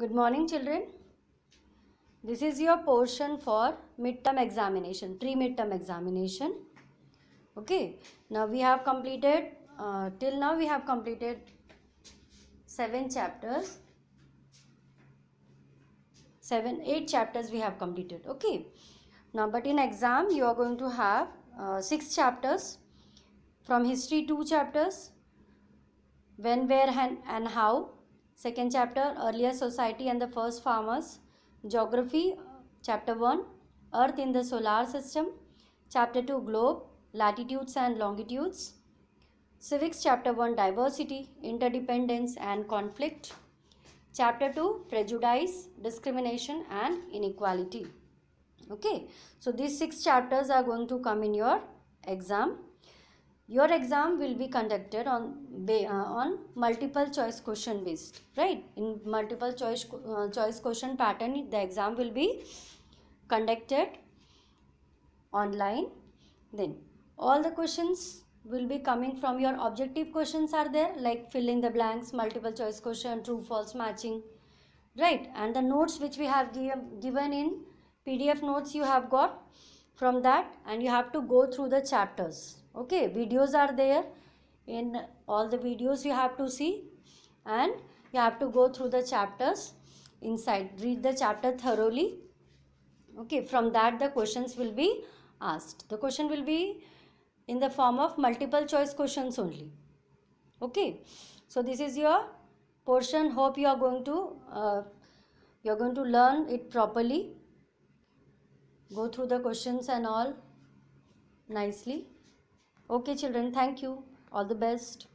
Good morning children. This is your portion for midterm examination, pre-midterm examination. Okay. Now we have completed, uh, till now we have completed 7 chapters. 7, 8 chapters we have completed. Okay. Now but in exam you are going to have uh, 6 chapters. From history 2 chapters. When, where and, and how Second chapter Earlier Society and the First Farmers. Geography, Chapter 1 Earth in the Solar System. Chapter 2 Globe, Latitudes and Longitudes. Civics Chapter 1 Diversity, Interdependence and Conflict. Chapter 2 Prejudice, Discrimination and Inequality. Okay, so these six chapters are going to come in your exam your exam will be conducted on uh, on multiple choice question based right in multiple choice uh, choice question pattern the exam will be conducted online then all the questions will be coming from your objective questions are there like fill in the blanks multiple choice question true false matching right and the notes which we have give, given in pdf notes you have got from that and you have to go through the chapters okay videos are there in all the videos you have to see and you have to go through the chapters inside read the chapter thoroughly okay from that the questions will be asked the question will be in the form of multiple choice questions only okay so this is your portion hope you are going to uh, you are going to learn it properly go through the questions and all nicely okay children thank you all the best